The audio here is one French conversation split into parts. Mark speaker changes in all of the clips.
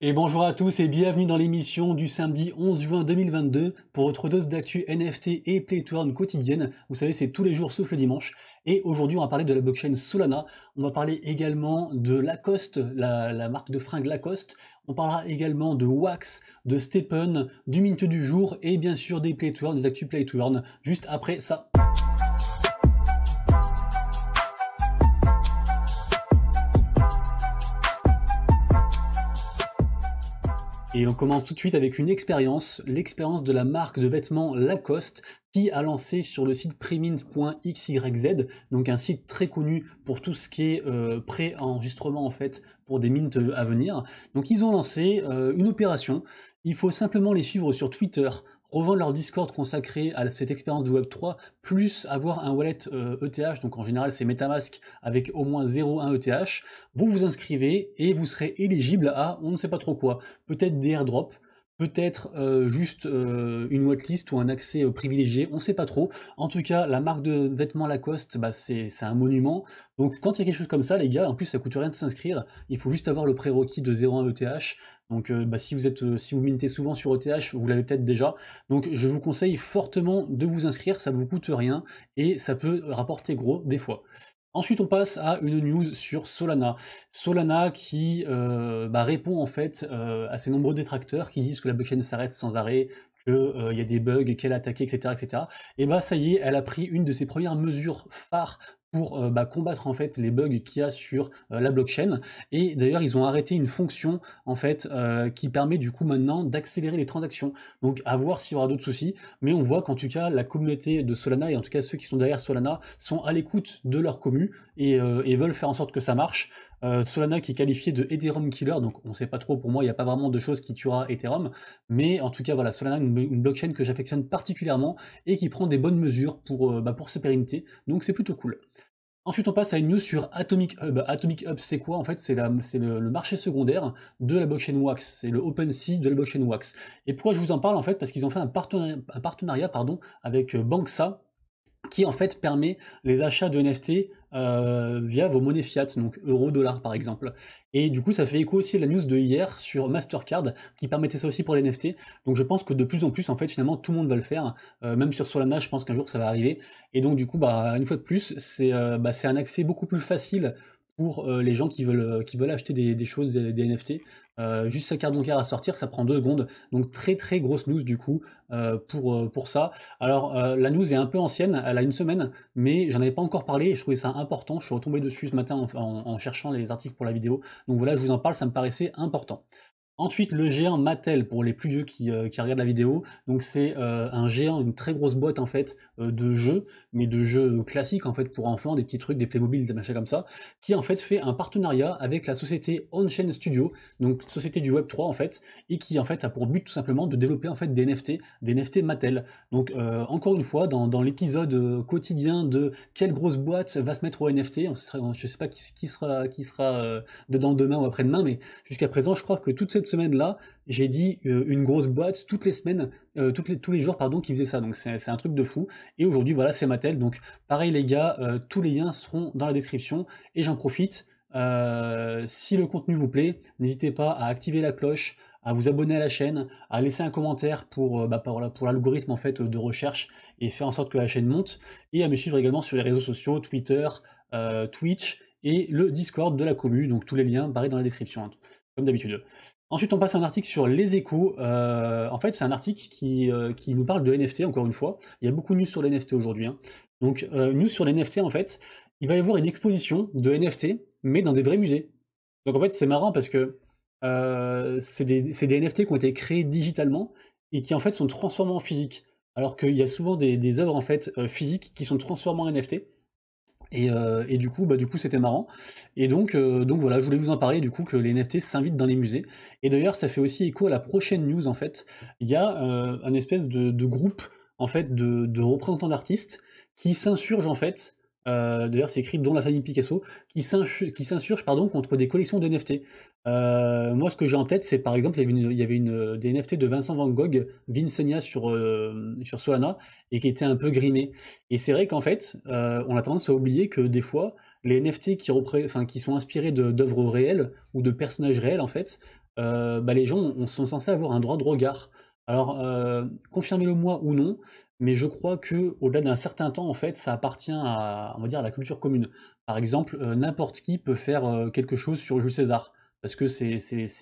Speaker 1: Et bonjour à tous et bienvenue dans l'émission du samedi 11 juin 2022 pour votre dose d'actu NFT et Playturn quotidienne. Vous savez, c'est tous les jours sauf le dimanche. Et aujourd'hui, on va parler de la blockchain Solana. On va parler également de Lacoste, la, marque de fringues Lacoste. On parlera également de Wax, de Steppen, du mint du jour et bien sûr des Playturn, des actus Playturn juste après ça. Et on commence tout de suite avec une expérience, l'expérience de la marque de vêtements Lacoste qui a lancé sur le site premint.xyz, donc un site très connu pour tout ce qui est euh, pré-enregistrement en fait pour des mints euh, à venir. Donc ils ont lancé euh, une opération, il faut simplement les suivre sur Twitter rejoindre leur Discord consacré à cette expérience du Web3, plus avoir un wallet ETH, e donc en général c'est Metamask avec au moins 0,1 ETH, vous vous inscrivez et vous serez éligible à on ne sait pas trop quoi, peut-être des airdrops, peut-être euh, juste euh, une whitelist ou un accès euh, privilégié, on ne sait pas trop. En tout cas, la marque de vêtements Lacoste, bah, c'est un monument. Donc quand il y a quelque chose comme ça, les gars, en plus ça coûte rien de s'inscrire, il faut juste avoir le prérequis de 0,1 ETH. Donc bah, si vous êtes, si vous mintez souvent sur ETH, vous l'avez peut-être déjà. Donc je vous conseille fortement de vous inscrire, ça ne vous coûte rien et ça peut rapporter gros des fois. Ensuite, on passe à une news sur Solana. Solana qui euh, bah, répond en fait euh, à ces nombreux détracteurs qui disent que la blockchain s'arrête sans arrêt, qu'il euh, il y a des bugs, qu'elle a attaqué, etc. etc. Et bah ça y est, elle a pris une de ses premières mesures phares pour euh, bah, combattre en fait les bugs qu'il y a sur euh, la blockchain. Et d'ailleurs, ils ont arrêté une fonction en fait euh, qui permet du coup maintenant d'accélérer les transactions. Donc à voir s'il y aura d'autres soucis, mais on voit qu'en tout cas la communauté de Solana et en tout cas ceux qui sont derrière Solana sont à l'écoute de leur commu et, veulent faire en sorte que ça marche. Euh, Solana qui est qualifié de Ethereum Killer, donc on ne sait pas trop, pour moi il n'y a pas vraiment de choses qui tuera Ethereum, mais en tout cas voilà, Solana une, une blockchain que j'affectionne particulièrement et qui prend des bonnes mesures pour, euh, bah, pour sa pérennité, donc c'est plutôt cool. Ensuite, on passe à une news sur Atomic Hub. Atomic Hub, c'est quoi En fait, c'est le, le, marché secondaire de la blockchain Wax. C'est le OpenSea de la blockchain Wax. Et pourquoi je vous en parle En fait, parce qu'ils ont fait un partenariat, pardon, avec euh, Banksa qui en fait permet les achats de NFT euh, via vos monnaies fiat, donc euro, dollar par exemple. Et du coup, ça fait écho aussi à la news de hier sur Mastercard qui permettait ça aussi pour les NFT. Donc je pense que de plus en plus, en fait, finalement, tout le monde va le faire. Euh, même sur Solana, je pense qu'un jour ça va arriver. Et donc, du coup, bah, une fois de plus, euh, bah, c'est un accès beaucoup plus facile pour euh, les gens qui veulent, euh, qui veulent acheter des, choses, des, NFT. Euh, juste sa carte bancaire à sortir, ça prend deux secondes. Donc très très grosse news du coup pour, pour ça. Alors la news est un peu ancienne, elle a une semaine, mais j'en avais pas encore parlé et je trouvais ça important. Je suis retombé dessus ce matin en cherchant les articles pour la vidéo. Donc voilà, je vous en parle, ça me paraissait important. Ensuite, le géant Mattel, pour les plus vieux qui, euh, regardent la vidéo, donc c'est euh, un géant, une très grosse boîte en fait euh, de jeux, mais de jeux classiques en fait pour enfants, des petits trucs, des Playmobil, des machins comme ça, qui en fait fait un partenariat avec la société Onchain Studio, donc société du Web 3 en fait, et qui en fait a pour but tout simplement de développer en fait des NFT, des NFT Mattel. Donc encore une fois, dans, l'épisode quotidien de quelle grosse boîte va se mettre au NFT, on ne je sais pas qui sera qui sera dedans demain ou après-demain, mais jusqu'à présent, je crois que toute cette semaine-là, j'ai dit euh, une grosse boîte toutes les semaines, euh, toutes les, tous les jours pardon, qui faisait ça. Donc c'est un truc de fou. Et aujourd'hui, voilà, c'est Mattel. Donc pareil les gars, euh, tous les liens seront dans la description. Et j'en profite. si le contenu vous plaît, n'hésitez pas à activer la cloche, à vous abonner à la chaîne, à laisser un commentaire pour, bah, pour l'algorithme en fait de recherche et faire en sorte que la chaîne monte, et à me suivre également sur les réseaux sociaux, Twitter, Twitch et le Discord de la commu. Donc tous les liens pareil dans la description, hein, comme d'habitude. Ensuite, on passe à un article sur les échos. Euh, en fait, c'est un article qui, euh, nous parle de NFT, encore une fois. Il y a beaucoup de news sur les NFT aujourd'hui. Hein. Donc, euh, news sur les NFT, en fait, il va y avoir une exposition de NFT, mais dans des vrais musées. Donc, en fait, c'est marrant parce que c'est des, NFT qui ont été créés digitalement et qui, en fait, sont transformés en physique. Alors qu'il y a souvent des, des, œuvres, en fait, physiques qui sont transformées en NFT. Euh, et, du coup, bah, du coup, c'était marrant. Et donc, euh, donc voilà, je voulais vous en parler du coup que les NFT s'invitent dans les musées. Et d'ailleurs, ça fait aussi écho à la prochaine news en fait. Il y a euh, un espèce de, groupe en fait de, de représentants d'artistes qui s'insurgent en fait euh, d'ailleurs c'est écrit dont la famille Picasso, qui s'insurge pardon, contre des collections de NFT. Euh, moi ce que j'ai en tête c'est par exemple il y avait, une, des NFT de Vincent Van Gogh, Vincenia sur, euh, sur Solana, et qui était un peu grimé. Et c'est vrai qu'en fait on a tendance à oublier que des fois les NFT qui, sont inspirés d'œuvres réelles ou de personnages réels en fait, bah, les gens sont censés avoir un droit de regard. Alors, euh, confirmez-le moi ou non, mais je crois que au-delà d'un certain temps, en fait, ça appartient à, on va dire, la culture commune. Par exemple, euh, n'importe qui peut faire euh, quelque chose sur Jules César parce que c'est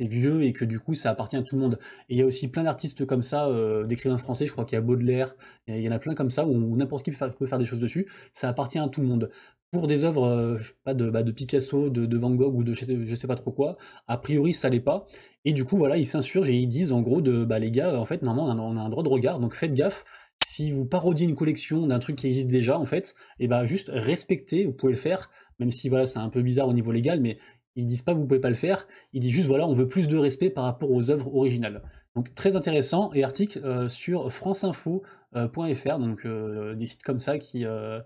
Speaker 1: vieux et que du coup ça appartient à tout le monde. Et il y a aussi plein d'artistes comme ça, euh, d'écrivains français, je crois qu'il y a Baudelaire, il y en a plein comme ça, où n'importe qui peut faire, des choses dessus, ça appartient à tout le monde. Pour des œuvres euh, pas de, bah, de Picasso, de, Van Gogh ou de je sais pas trop quoi, a priori ça l'est pas. Et du coup voilà, ils s'insurgent et ils disent en gros de bah les gars, en fait normalement on a un droit de regard, donc faites gaffe, si vous parodiez une collection d'un truc qui existe déjà, en fait, et eh bah ben, juste respectez, vous pouvez le faire, même si voilà, c'est un peu bizarre au niveau légal, mais ils disent pas vous pouvez pas le faire, ils disent juste voilà on veut plus de respect par rapport aux œuvres originales. Donc très intéressant et article euh, sur franceinfo.fr, euh, donc euh, des sites comme ça qui ne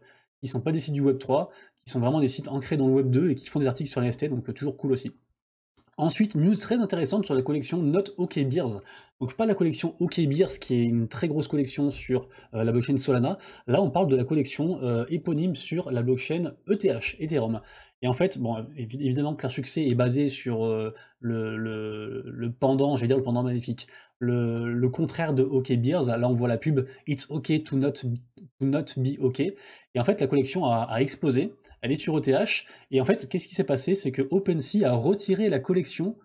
Speaker 1: sont pas des sites du Web 3, qui sont vraiment des sites ancrés dans le Web 2 et qui font des articles sur l'NFT, donc toujours cool aussi. Ensuite, news très intéressante sur la collection Not OK Beers. Donc pas la collection OK Beers qui est une très grosse collection sur la blockchain Solana. Là, on parle de la collection éponyme sur la blockchain ETH, Ethereum. Et en fait, bon, évidemment que leur succès est basé sur euh, le, pendant, j'allais dire le pendant magnifique, le, contraire de OK Beers. Là, on voit la pub It's OK to not, to not be OK. Et en fait, la collection a, explosé. Elle est sur ETH. Et en fait, qu'est-ce qui s'est passé C'est que OpenSea a retiré la collection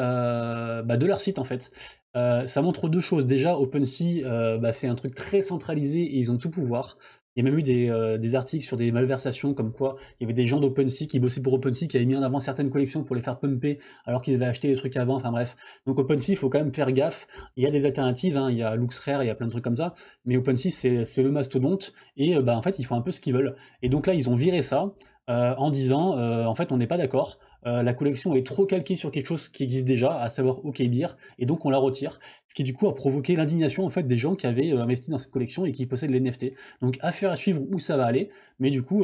Speaker 1: euh, bah, de leur site en fait. Euh, ça montre deux choses. Déjà, OpenSea, bah, c'est un truc très centralisé et ils ont tout pouvoir. Il y a même eu euh, des, articles sur des malversations comme quoi il y avait des gens d'OpenSea qui bossaient pour OpenSea qui avaient mis en avant certaines collections pour les faire pumper alors qu'ils avaient acheté des trucs avant. Enfin bref. Donc OpenSea, il faut quand même faire gaffe. Il y a des alternatives, hein. il y a LuxRare, il y a plein de trucs comme ça. Mais OpenSea, c'est le mastodonte et euh, bah, en fait, ils font un peu ce qu'ils veulent. Et donc là, ils ont viré ça. Euh, en disant euh, en fait on n'est pas d'accord, euh, la collection est trop calquée sur quelque chose qui existe déjà, à savoir OK Beer, et donc on la retire, ce qui du coup a provoqué l'indignation en fait des gens qui avaient investi dans cette collection et qui possèdent les NFT. Donc affaire à suivre où ça va aller, mais du coup,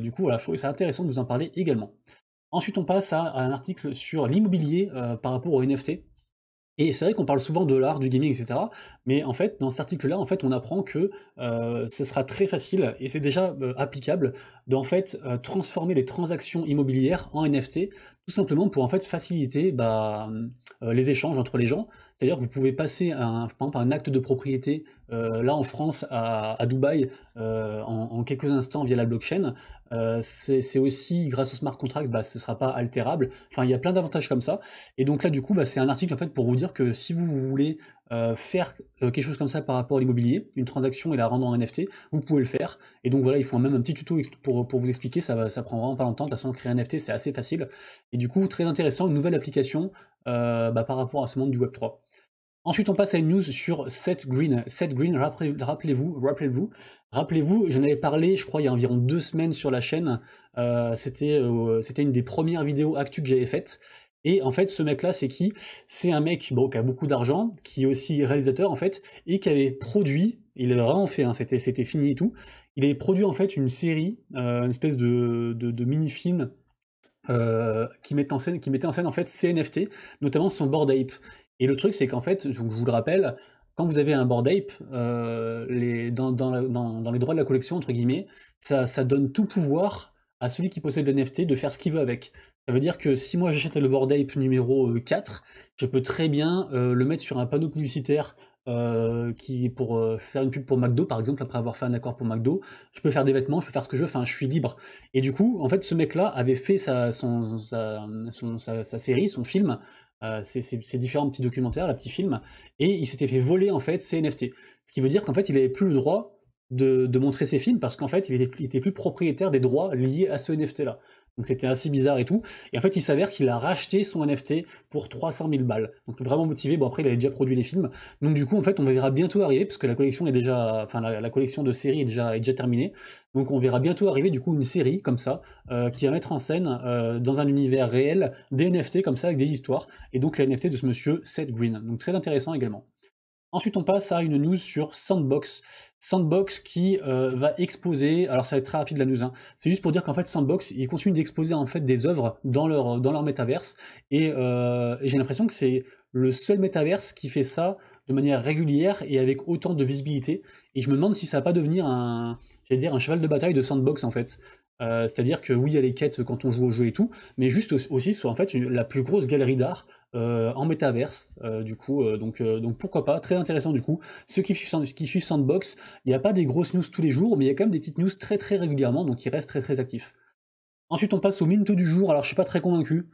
Speaker 1: du coup voilà, je trouve ça intéressant de vous en parler également. Ensuite, on passe à, à un article sur l'immobilier par rapport aux NFT. Et c'est vrai qu'on parle souvent de l'art, du gaming, etc. Mais en fait, dans cet article-là, en fait, on apprend que euh, ce sera très facile, et c'est déjà euh, applicable, d'en fait euh, transformer les transactions immobilières en NFT simplement pour en fait faciliter bah, euh, les échanges entre les gens. C'est-à-dire que vous pouvez passer un, par un acte de propriété euh, là en France à, Dubaï euh, en, quelques instants via la blockchain. c'est aussi grâce au smart contract, bah, ce ne sera pas altérable. Enfin, il y a plein d'avantages comme ça. Et donc là, du coup, bah, c'est un article en fait pour vous dire que si vous voulez euh, faire euh, quelque chose comme ça par rapport à l'immobilier, une transaction et la rendre en NFT, vous pouvez le faire. Et donc voilà, ils font même un petit tuto pour, pour vous expliquer, ça, ça prend vraiment pas longtemps. De toute façon, créer un NFT, c'est assez facile. Et du coup, très intéressant, une nouvelle application euh, bah, par rapport à ce monde du Web3. Ensuite, on passe à une news sur Set Green. Set Green, rappelez-vous, rappelez-vous, rappelez-vous, j'en avais parlé, je crois, il y a environ deux semaines sur la chaîne. c'était, c'était une des premières vidéos actues que j'avais faites. Et en fait, ce mec-là, c'est qui C'est un mec qui a beaucoup d'argent, qui est aussi réalisateur en fait, et qui avait produit, il avait vraiment fait, hein, c'était, fini et tout, il avait produit en fait une série, euh, une espèce de, mini-film euh, qui, mettait en scène, qui mettait en scène en fait ses NFT, notamment son Bored Ape. Et le truc, c'est qu'en fait, je, vous le rappelle, quand vous avez un Bored ape, euh, dans, les droits de la collection, entre guillemets, ça, ça donne tout pouvoir à celui qui possède le NFT de faire ce qu'il veut avec. Ça veut dire que si moi j'achète le Bored Ape numéro 4, euh, je peux très bien euh, le mettre sur un panneau publicitaire euh, qui pour faire une pub pour McDo par exemple après avoir fait un accord pour McDo je peux faire des vêtements je peux faire ce que je veux enfin je suis libre et du coup en fait ce mec là avait fait sa, sa, série son film ses, différents petits documentaires la petit film et il s'était fait voler en fait ses NFT ce qui veut dire qu'en fait il n'avait plus le droit de, montrer ses films parce qu'en fait il plus propriétaire des droits liés à ce NFT là donc c'était assez bizarre et tout. Et en fait, il s'avère qu'il a racheté son NFT pour 300 000 balles. Donc vraiment motivé. Bon, après, il avait déjà produit les films. Donc du coup, en fait, on verra bientôt arriver, parce que la collection est déjà, enfin, la, collection de séries est déjà, est déjà terminée. Donc on verra bientôt arriver, du coup, une série comme ça, euh, qui va mettre en scène, euh, dans un univers réel, des NFT comme ça, avec des histoires. Et donc la NFT de ce monsieur Seth Green. Donc très intéressant également. Ensuite, on passe à une news sur Sandbox. Sandbox qui euh, va exposer, alors ça va être très rapide la news, hein. c'est juste pour dire qu'en fait Sandbox, ils continuent d'exposer en fait des œuvres dans leur, dans leur métaverse, et, euh, j'ai l'impression que c'est le seul métaverse qui fait ça de manière régulière et avec autant de visibilité, et je me demande si ça va pas devenir un, dire, un cheval de bataille de Sandbox en fait. Euh, c'est-à-dire que oui, il y a les quêtes quand on joue au jeu et tout, mais juste aussi sur en fait la plus grosse galerie d'art euh, en métaverse, euh, du coup, euh, donc, donc pourquoi pas, très intéressant du coup. Ceux qui suivent, Sandbox, il n'y a pas des grosses news tous les jours, mais il y a quand même des petites news très très régulièrement, donc ils restent très très actifs. Ensuite, on passe au mint du jour, alors je suis pas très convaincu.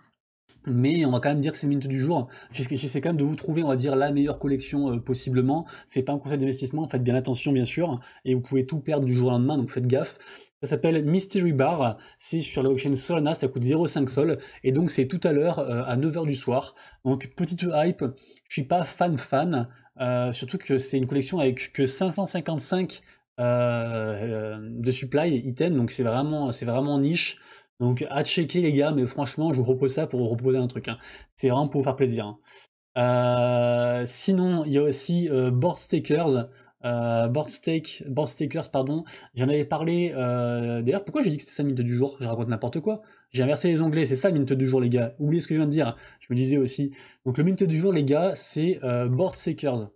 Speaker 1: Mais on va quand même dire que c'est minute du jour. J'essaie quand même de vous trouver, on va dire, la meilleure collection euh, possiblement. C'est pas un conseil d'investissement, faites bien attention bien sûr, et vous pouvez tout perdre du jour au lendemain, donc faites gaffe. Ça s'appelle Mystery Bar, c'est sur la blockchain Solana, ça coûte 0,5 sol, et donc c'est tout à l'heure euh, à 9h du soir. Donc petite hype, je suis pas fan fan, euh, surtout que c'est une collection avec que 555 de supply, items donc c'est vraiment, vraiment niche. Donc à checker les gars, mais franchement, je vous propose ça pour vous proposer un truc. Hein. C'est vraiment pour vous faire plaisir. Hein. Euh, sinon, il y a aussi Board Stakers. Euh, board, euh, stake, board Stakers, pardon. J'en avais parlé. Euh, d'ailleurs, pourquoi j'ai dit que c'était ça minute du jour Je raconte n'importe quoi. J'ai inversé les onglets, c'est ça minute du jour, les gars. Oubliez ce que je viens de dire. Je me disais aussi. Donc, le minute du jour, les gars, c'est Board Stakers.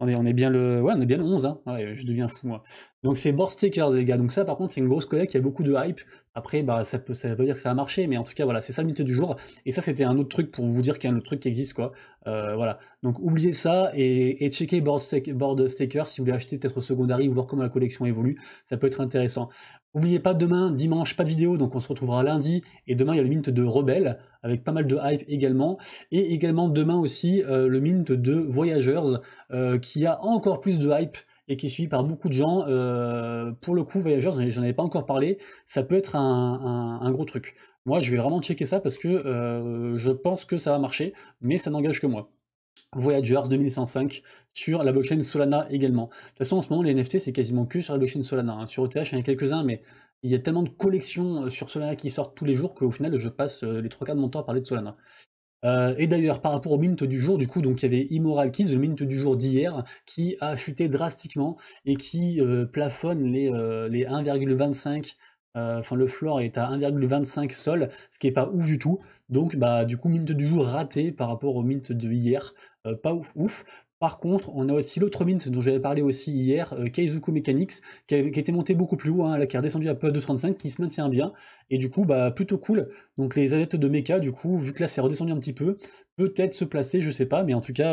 Speaker 1: On est, bien le, ouais, on est bien le 11, hein. je deviens fou moi. Donc c'est board stickers les gars, donc ça par contre c'est une grosse collecte, il y a beaucoup de hype. Après, bah, ça peut, ça veut pas dire que ça a marché, mais en tout cas voilà, c'est ça l'unité du jour. Et ça c'était un autre truc pour vous dire qu'il y a un autre truc qui existe quoi. Euh, voilà, donc oubliez ça et, et checkez board, si vous voulez acheter peut-être secondary ou voir comment la collection évolue, ça peut être intéressant. N'oubliez pas demain, dimanche, pas de vidéo, donc on se retrouvera lundi. Et demain, il y a le mint de Rebelle, avec pas mal de hype également. Et également demain aussi, euh, le mint de Voyageurs, euh, qui a encore plus de hype et qui est suivi par beaucoup de gens. Euh, pour le coup, Voyageurs, j'en avais pas encore parlé, ça peut être un, un, gros truc. Moi, je vais vraiment checker ça parce que je pense que ça va marcher, mais ça n'engage que moi. Voyagers 2105 sur la blockchain Solana également. De toute façon, en ce moment, les NFT, c'est quasiment que sur la blockchain Solana. Hein. Sur ETH, il y en a quelques-uns, mais il y a tellement de collections euh, sur Solana qui sortent tous les jours qu'au final, je passe euh, les trois quarts de mon temps à parler de Solana. Euh, et d'ailleurs, par rapport au mint du jour, du coup, donc il y avait Immoral Keys, le mint du jour d'hier, qui a chuté drastiquement et qui plafonne les, les 1,25 euh, enfin, le floor est à 1,25 sol, ce qui n'est pas ouf du tout. Donc, bah, du coup, mint du jour raté par rapport au mint de hier. Euh, pas ouf, ouf. Par contre, on a aussi l'autre mint dont j'avais parlé aussi hier, euh, Keizuku Mechanics, qui, a, été était monté beaucoup plus haut, hein, qui est redescendu à peu 2,35, qui se maintient bien, et du coup, bah, plutôt cool. Donc les adeptes de Mecha, du coup, vu que là c'est redescendu un petit peu, peut-être se placer, je sais pas, mais en tout cas,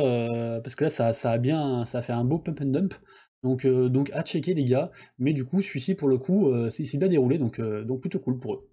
Speaker 1: parce que là ça, ça, a bien, ça a fait un beau pump and dump, donc, euh, donc à checker les gars, mais du coup celui-ci pour le coup euh, c'est c'est bien déroulé, euh, donc, plutôt cool pour eux.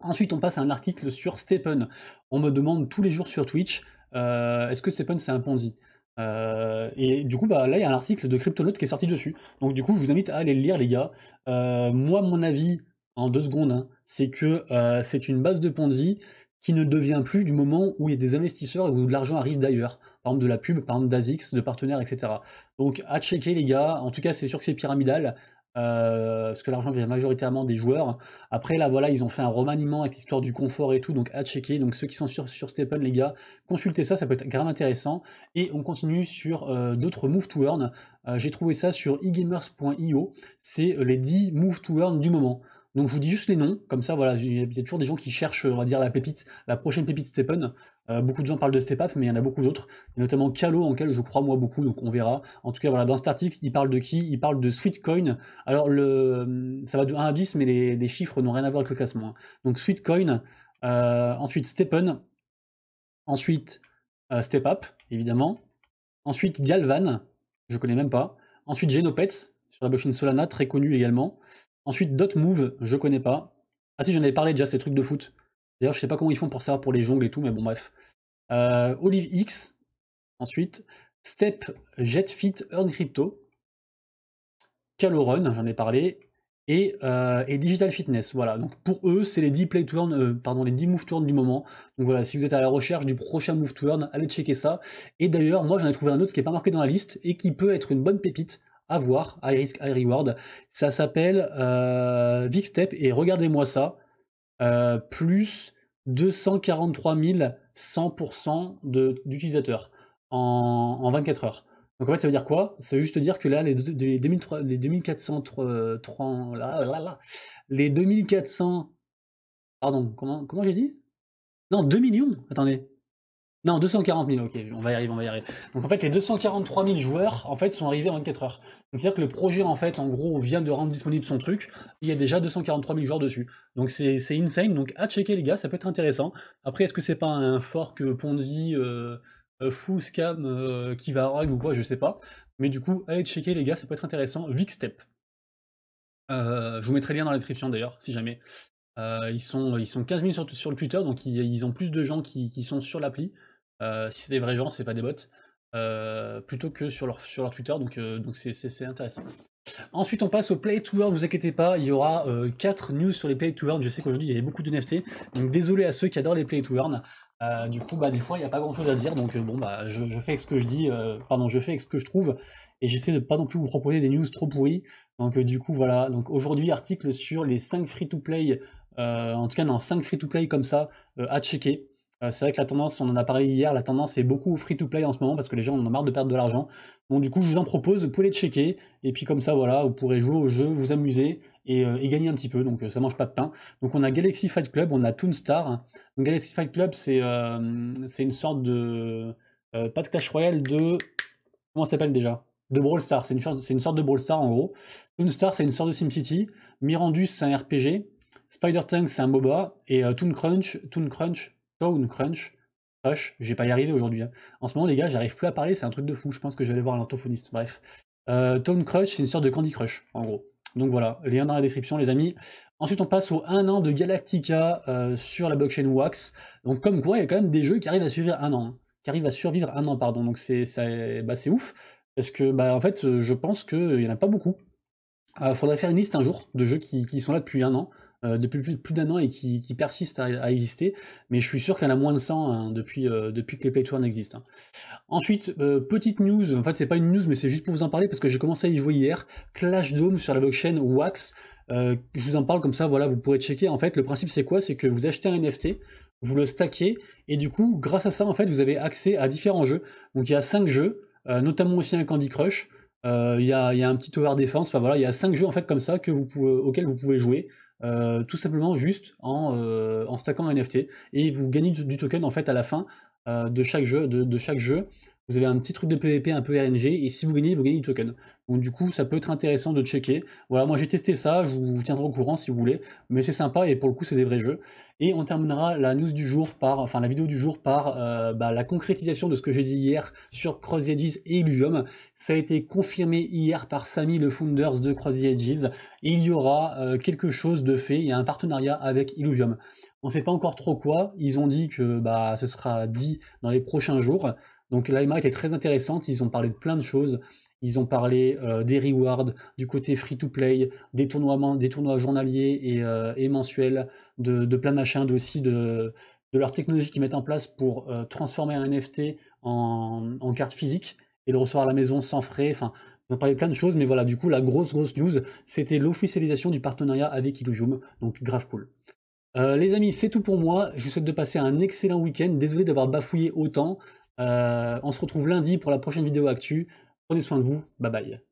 Speaker 1: Ensuite on passe à un article sur Stepen. On me demande tous les jours sur Twitch, est-ce que Stepen c'est un Ponzi et du coup, bah, là, il y a un article de CryptoNote qui est sorti dessus. Donc, du coup, je vous invite à aller le lire, les gars. moi, mon avis, en deux secondes, hein, c'est que c'est une base de Ponzi qui ne devient plus du moment où il y a des investisseurs et où de l'argent arrive d'ailleurs par exemple de la pub, par exemple d'Azix, de partenaires, etc. Donc à checker les gars, en tout cas c'est sûr que c'est pyramidal, euh, parce que l'argent vient majoritairement des joueurs. Après, là, voilà, ils ont fait un remaniement avec l'histoire du confort et tout, donc à checker. Donc, ceux qui sont sur, sur les gars, consultez ça, ça peut être grave intéressant. Et on continue sur euh, d'autres move to earn. Euh, j'ai trouvé ça sur egamers.io. C'est les 10 move to earn du moment. Donc je vous dis juste les noms, comme ça, voilà, il y a toujours des gens qui cherchent, on va dire, la pépite, la prochaine pépite stephen. Euh, beaucoup de gens parlent de Step Up, mais il y en a beaucoup d'autres, notamment Calo, en quel je crois moi beaucoup, donc on verra. En tout cas, voilà, dans cet article, il parle de qui Il parle de Sweetcoin. Alors, le, hum, ça va de 1 à 10, mais les, chiffres n'ont rien à voir avec le classement. Hein. Donc Sweetcoin, euh, ensuite Steppen, ensuite euh, Step Up, évidemment, ensuite Galvan, je connais même pas, ensuite Genopets, sur la blockchain Solana, très connu également. Ensuite, d'autres Move, je connais pas. Ah si, j'en avais parlé déjà, ces trucs de foot. D'ailleurs, je sais pas comment ils font pour ça, pour les jongles et tout, mais bon, bref. Euh, Olive X, ensuite. Step, Jet Fit Earn Crypto. Calorun, j'en ai parlé. Et, euh, Digital Fitness. Voilà, donc pour eux, c'est les 10 play euh, pardon, les 10 move to du moment. Donc voilà, si vous êtes à la recherche du prochain move turn, allez checker ça. Et d'ailleurs, moi j'en ai trouvé un autre qui n'est pas marqué dans la liste et qui peut être une bonne pépite avoir, voir, high risk, high reward. Ça s'appelle euh, et regardez-moi ça. Euh, plus 243 100% d'utilisateurs en, en, 24 heures. Donc en fait, ça veut dire quoi Ça veut juste dire que là, les, les, 2003, les 2403, là, là, là, les 2400, pardon, comment, comment j'ai dit Non, 2 millions, attendez, non, 240 000, ok, on va y arriver, on va y arriver. Donc en fait, les 243 000 joueurs, en fait, sont arrivés en 24 heures. Donc c'est-à-dire que le projet, en fait, en gros, vient de rendre disponible son truc, il y a déjà 243 000 joueurs dessus. Donc c'est insane, donc à checker les gars, ça peut être intéressant. Après, est-ce que c'est pas un fork euh, Ponzi, euh, euh, fou scam, euh, qui va rug ou quoi, je sais pas. Mais du coup, allez checker les gars, ça peut être intéressant. Vicstep. je vous mettrai le lien dans la description d'ailleurs, si jamais. ils, sont, ils sont 15 000 sur, sur le Twitter, donc ils, ont plus de gens qui sont sur l'appli. Euh, si c'est des vrais gens, c'est pas des bots, euh, plutôt que sur leur, sur leur Twitter, donc euh, donc c'est intéressant. Ensuite, on passe au Play to Earn, vous inquiétez pas, il y aura 4 news sur les Play to Earn. Je sais qu'aujourd'hui, il y avait beaucoup de NFT, donc désolé à ceux qui adorent les Play to Earn. du coup, bah, des fois, il n'y a pas grand chose à dire, donc bon, bah, je, fais ce que je dis, pardon, je fais ce que je trouve, et j'essaie de ne pas non plus vous proposer des news trop pourries. Donc, du coup, voilà. Donc, aujourd'hui, article sur les 5 free to play, en tout cas, dans 5 free to play comme ça, à checker. Euh, c'est vrai que la tendance, on en a parlé hier, la tendance est beaucoup free-to-play en ce moment parce que les gens en ont marre de perdre de l'argent. Bon, du coup, je vous en propose, vous pouvez les checker, et puis comme ça, voilà, vous pourrez jouer au jeu, vous amuser, et, euh, gagner un petit peu, donc ça euh, ça mange pas de pain. Donc on a Galaxy Fight Club, on a Toonstar. Donc Galaxy Fight Club, c'est une sorte de... pas de Clash Royale, de... Comment ça s'appelle déjà de Brawl Stars, c'est une, une, sorte de Brawl Stars en gros. Toonstar, c'est une sorte de SimCity. Mirandus, c'est un RPG. Spider Tank, c'est un MOBA. Et Toon Crunch, Toon Crunch, Tone crunch, crush, j'ai pas y arrivé aujourd'hui. Hein. En ce moment, les gars, j'arrive plus à parler, c'est un truc de fou. Je pense que j'allais voir un Bref. Euh, Tone Crush, c'est une sorte de Candy Crush, en gros. Donc voilà, lien dans la description, les amis. Ensuite, on passe au un an de Galactica euh, sur la blockchain Wax. Donc, comme quoi, il y a quand même des jeux qui arrivent à survivre un an. Hein. Qui arrivent à survivre un an, pardon. Donc, c'est bah, ouf. Parce que, bah, en fait, euh, je pense qu'il n'y en a pas beaucoup. Euh, faudrait faire une liste un jour de jeux qui, qui sont là depuis un an. Euh, depuis plus, d'un an et qui, persiste à, exister, mais je suis sûr qu'elle a moins de 100 hein, depuis, euh, depuis que les Play existent. Hein. Ensuite, euh, petite news, en fait c'est pas une news mais c'est juste pour vous en parler parce que j'ai commencé à y jouer hier, Clash Dome sur la blockchain Wax, je vous en parle comme ça, voilà, vous pourrez checker. En fait, le principe c'est quoi C'est que vous achetez un NFT, vous le stackez, et du coup, grâce à ça, en fait, vous avez accès à différents jeux. Donc il y a 5 jeux, notamment aussi un Candy Crush, il y, a, un petit over Defense, enfin voilà, il y a 5 jeux en fait comme ça que vous pouvez, auxquels vous pouvez jouer. Euh, tout simplement juste en, euh, stackant un NFT et vous gagnez du, token en fait à la fin euh, de chaque jeu, de, de chaque jeu vous avez un petit truc de PVP un peu RNG, et si vous gagnez, vous gagnez du token. Donc du coup, ça peut être intéressant de checker. Voilà, moi j'ai testé ça, je vous tiendrai au courant si vous voulez, mais c'est sympa, et pour le coup, c'est des vrais jeux. Et on terminera la news du jour par, enfin la vidéo du jour par euh, bah, la concrétisation de ce que j'ai dit hier sur The Edges et Illuvium. Ça a été confirmé hier par Samy, le founders de Crossy Edges. Il y aura euh, quelque chose de fait, il y a un partenariat avec Illuvium. On ne sait pas encore trop quoi, ils ont dit que bah, ce sera dit dans les prochains jours. Donc l'AMA était très intéressante, ils ont parlé de plein de choses. Ils ont parlé euh, des rewards, du côté free-to-play, des tournois, des tournois journaliers et, euh, mensuels, de, plein de machins, de, aussi de, leur technologie qu'ils mettent en place pour euh, transformer un NFT en, carte physique et le recevoir à la maison sans frais. Enfin, ils ont parlé plein de choses, mais voilà, du coup, la grosse, grosse news, c'était l'officialisation du partenariat avec Illuvium, donc grave cool. les amis, c'est tout pour moi. Je vous souhaite de passer un excellent week-end. Désolé d'avoir bafouillé autant. Euh, on se retrouve lundi pour la prochaine vidéo Actu. Prenez soin de vous. Bye bye.